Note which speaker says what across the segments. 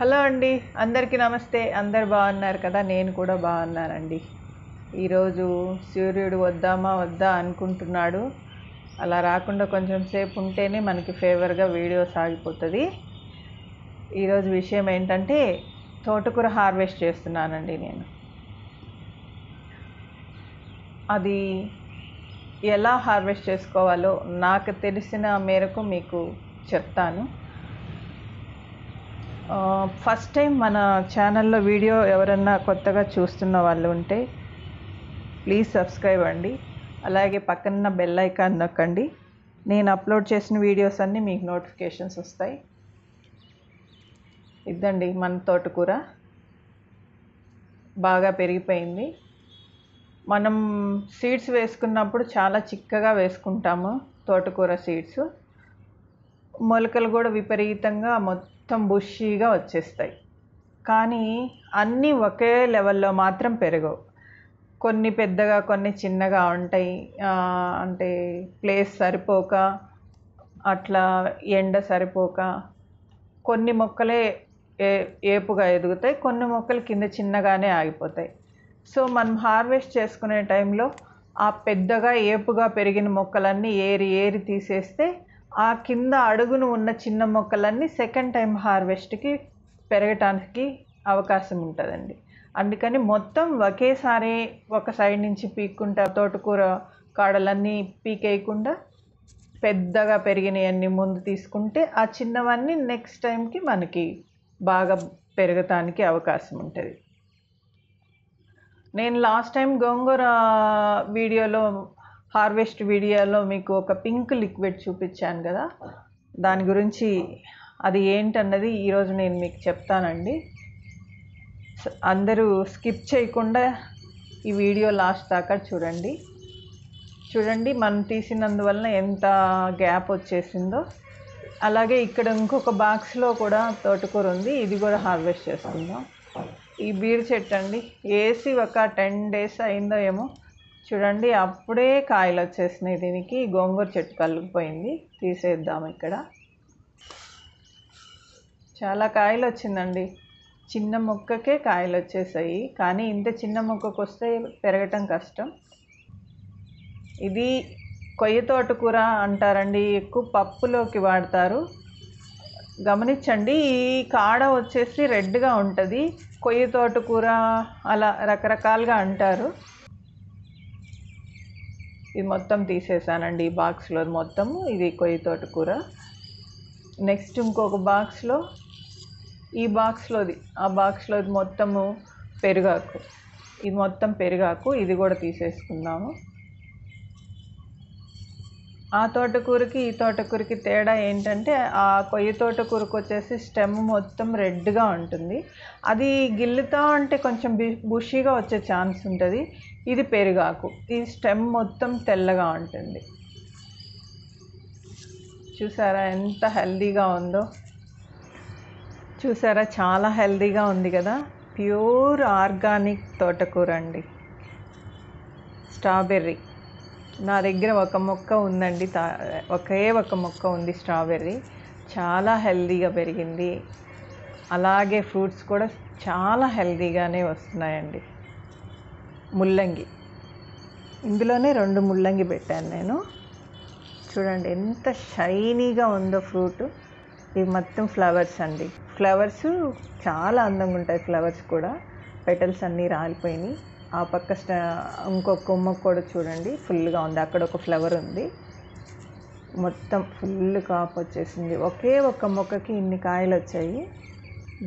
Speaker 1: hello అండి అందరికీ నమస్తే అందరు బాగున్నారు కదా నేను కూడా బాగున్నానండి ఈరోజు సూర్యుడు వద్దామా వద్దా అనుకుంటున్నాడు అలా రాకుండా కొంచెం సేపు ఉంటేనే మనకి ఫేవర్గా వీడియో సాగిపోతుంది ఈరోజు విషయం ఏంటంటే తోటకూర హార్వెస్ట్ చేస్తున్నానండి నేను అది ఎలా హార్వెస్ట్ చేసుకోవాలో నాకు తెలిసిన మేరకు మీకు చెప్తాను ఫస్ట్ టైం మన ఛానల్లో వీడియో ఎవరన్నా కొత్తగా చూస్తున్న వాళ్ళు ఉంటే ప్లీజ్ సబ్స్క్రైబ్ అండి అలాగే పక్కన బెల్ ఐకాన్ నొక్కండి నేను అప్లోడ్ చేసిన వీడియోస్ అన్నీ మీకు నోటిఫికేషన్స్ వస్తాయి ఇద్దండి మన తోటకూర బాగా పెరిగిపోయింది మనం సీడ్స్ వేసుకున్నప్పుడు చాలా చిక్కగా వేసుకుంటాము తోటకూర సీడ్స్ మొలకలు కూడా విపరీతంగా మొత్తం బుషీగా వచ్చేస్తాయి కానీ అన్నీ ఒకే లెవెల్లో మాత్రం పెరగవు కొన్ని పెద్దగా కొన్ని చిన్నగా ఉంటాయి అంటే ప్లేస్ సరిపోక అట్లా ఎండ సరిపోక కొన్ని మొక్కలే ఏ ఏపుగా ఎదుగుతాయి కొన్ని మొక్కలు కింద చిన్నగానే ఆగిపోతాయి సో మనం హార్వెస్ట్ చేసుకునే టైంలో ఆ పెద్దగా ఏపుగా పెరిగిన మొక్కలన్నీ ఏరి ఏరి తీసేస్తే ఆ కింద అడుగును ఉన్న చిన్న మొక్కలన్నీ సెకండ్ టైం హార్వెస్ట్కి పెరగటానికి అవకాశం ఉంటుందండి అందుకని మొత్తం ఒకేసారి ఒక సైడ్ నుంచి పీక్కుంటా తోటకూర కాడలన్నీ పీకేయకుండా పెద్దగా పెరిగినవన్నీ ముందు తీసుకుంటే ఆ చిన్నవన్నీ నెక్స్ట్ టైంకి మనకి బాగా పెరగటానికి అవకాశం ఉంటుంది నేను లాస్ట్ టైం గోంగూర వీడియోలో హార్వెస్ట్ వీడియోలో మీకు ఒక పింక్ లిక్విడ్ చూపించాను కదా దాని గురించి అది ఏంటన్నది ఈరోజు నేను మీకు చెప్తానండి అందరూ స్కిప్ చేయకుండా ఈ వీడియో లాస్ట్ దాకా చూడండి చూడండి మనం తీసినందువలన ఎంత గ్యాప్ వచ్చేసిందో అలాగే ఇక్కడ ఇంకొక బాక్స్లో కూడా తోటకూర ఉంది ఇది కూడా హార్వెస్ట్ చేసుకుందాం ఈ బీర్ చెట్టు అండి ఏసీ ఒక టెన్ డేస్ అయిందో ఏమో చూడండి అప్పుడే కాయలు వచ్చేసినాయి దీనికి గోంగూర చెట్టు కలిగిపోయింది తీసేద్దాం ఇక్కడ చాలా కాయలు వచ్చిందండి చిన్న మొక్కకే కాయలు వచ్చేసాయి కానీ ఇంత చిన్న మొక్కకు వస్తే పెరగటం కష్టం ఇది కొయ్య తోటకూర అంటారండి ఎక్కువ పప్పులోకి వాడతారు గమనించండి ఈ కాడ వచ్చేసి రెడ్గా ఉంటుంది కొయ్య తోటకూర అలా రకరకాలుగా అంటారు ఇది మొత్తం తీసేసానండి ఈ బాక్స్లో మొత్తము ఇది కొయ్య తోటకూర నెక్స్ట్ ఇంకొక బాక్స్లో ఈ బాక్స్లోది ఆ బాక్స్లోది మొత్తము పెరుగాకు ఇది మొత్తం పెరుగాకు ఇది కూడా తీసేసుకుందాము ఆ తోటకూరకి ఈ తోటకూరకి తేడా ఏంటంటే ఆ కొయ్య తోటకూరకు వచ్చేసి స్టెమ్ మొత్తం రెడ్గా ఉంటుంది అది గిల్లుతా అంటే కొంచెం బుషీగా వచ్చే ఛాన్స్ ఉంటుంది ఇది పెరుగాకు ఈ స్టెమ్ మొత్తం తెల్లగా ఉంటుంది చూసారా ఎంత హెల్దీగా ఉందో చూసారా చాలా హెల్దీగా ఉంది కదా ప్యూర్ ఆర్గానిక్ తోటకూర అండి స్ట్రాబెర్రీ నా దగ్గర ఒక మొక్క ఉందండి తా ఒకే ఒక మొక్క ఉంది స్ట్రాబెర్రీ చాలా హెల్దీగా పెరిగింది అలాగే ఫ్రూట్స్ కూడా చాలా హెల్దీగానే వస్తున్నాయండి ముల్లంగి ఇందులోనే రెండు ముల్లంగి పెట్టాను నేను చూడండి ఎంత షైనీగా ఉందో ఫ్రూట్ ఇవి మొత్తం ఫ్లవర్స్ అండి ఫ్లవర్స్ చాలా అందంగా ఉంటాయి ఫ్లవర్స్ కూడా పెటల్స్ అన్నీ రాలిపోయినాయి ఆ పక్క స్టా ఇంకో కొమ్మ కూడా చూడండి ఫుల్గా ఉంది అక్కడ ఒక ఫ్లవర్ ఉంది మొత్తం ఫుల్ కాపు వచ్చేసింది ఒకే ఒక్క మొక్కకి ఇన్ని కాయలు వచ్చాయి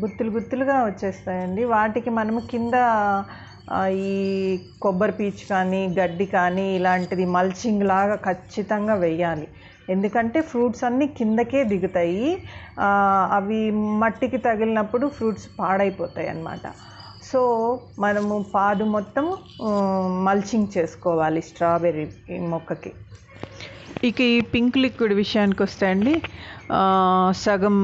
Speaker 1: గుత్తులు గుత్తులుగా వచ్చేస్తాయండి వాటికి మనము కింద ఈ కొబ్బరి పీచు కానీ గడ్డి కానీ ఇలాంటిది మల్చింగ్ లాగా ఖచ్చితంగా వేయాలి ఎందుకంటే ఫ్రూట్స్ అన్నీ కిందకే దిగుతాయి అవి మట్టికి తగిలినప్పుడు ఫ్రూట్స్ పాడైపోతాయి అన్నమాట సో మనము పాదు మొత్తం మల్చింగ్ చేసుకోవాలి స్ట్రాబెర్రీ మొక్కకి ఇక ఈ పింక్ లిక్విడ్ విషయానికి వస్తే అండి సగం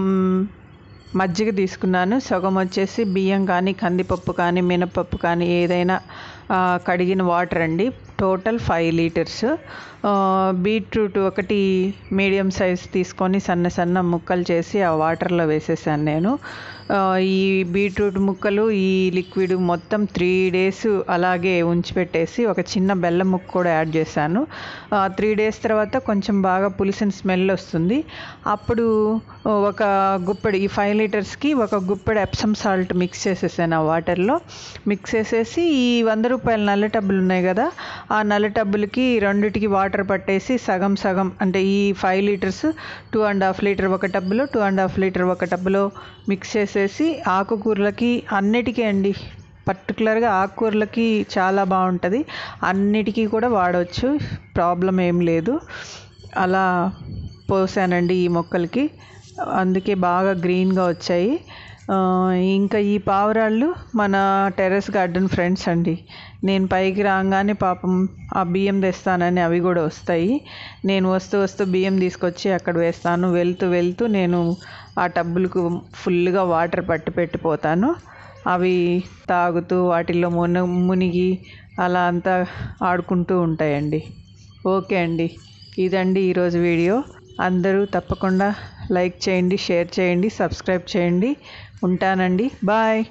Speaker 1: మజ్జిగ తీసుకున్నాను సగం వచ్చేసి బియ్యం కానీ కందిపప్పు కానీ మినపప్పు కానీ ఏదైనా కడిగిన వాటర్ అండి టోటల్ ఫైవ్ లీటర్స్ బీట్రూట్ ఒకటి మీడియం సైజ్ తీసుకొని సన్న సన్న ముక్కలు చేసి ఆ వాటర్లో వేసేసాను నేను ఈ బీట్రూట్ ముక్కలు ఈ లిక్విడ్ మొత్తం త్రీ డేస్ అలాగే ఉంచిపెట్టేసి ఒక చిన్న బెల్లం ముక్క కూడా యాడ్ చేశాను త్రీ డేస్ తర్వాత కొంచెం బాగా పులిసిన స్మెల్ వస్తుంది అప్పుడు ఒక గుప్పెడు ఈ ఫైవ్ లీటర్స్కి ఒక గుప్పెడు ఎప్సమ్ సాల్ట్ మిక్స్ చేసేసాను ఆ వాటర్లో మిక్స్ చేసేసి ఈ వంద రూపాయల నల్ల టబ్బులు ఉన్నాయి కదా ఆ నల్ల టబ్బులకి రెండిటికి వాటర్ పట్టేసి సగం సగం అంటే ఈ five litres two and half litre ఒక టబ్బులో టూ అండ్ హాఫ్ లీటర్ ఒక టబ్బులో మిక్స్ చేసి వచ్చేసి ఆకుకూరలకి అన్నిటికీ అండి పర్టికులర్గా ఆకుకూరలకి చాలా బాగుంటుంది అన్నిటికీ కూడా వాడవచ్చు ప్రాబ్లం ఏం లేదు అలా పోసానండి ఈ మొక్కలకి అందుకే బాగా గ్రీన్గా వచ్చాయి ఇంకా ఈ పావురాళ్ళు మన టెర్రస్ గార్డెన్ ఫ్రెండ్స్ అండి నేను పైకి రాగానే పాపం ఆ బియ్యం తెస్తానని అవి కూడా వస్తాయి నేను వస్తూ వస్తూ బియ్యం తీసుకొచ్చి అక్కడ వేస్తాను వెళ్తూ వెళ్తూ నేను ఆ టబ్బులకు ఫుల్గా వాటర్ పట్టి పెట్టిపోతాను అవి తాగుతూ వాటిల్లో మున మునిగి అలా అంతా ఆడుకుంటూ ఉంటాయండి ఓకే అండి ఇదండి ఈరోజు వీడియో అందరూ తప్పకుండా లైక్ చేయండి షేర్ చేయండి సబ్స్క్రైబ్ చేయండి ఉంటానండి బాయ్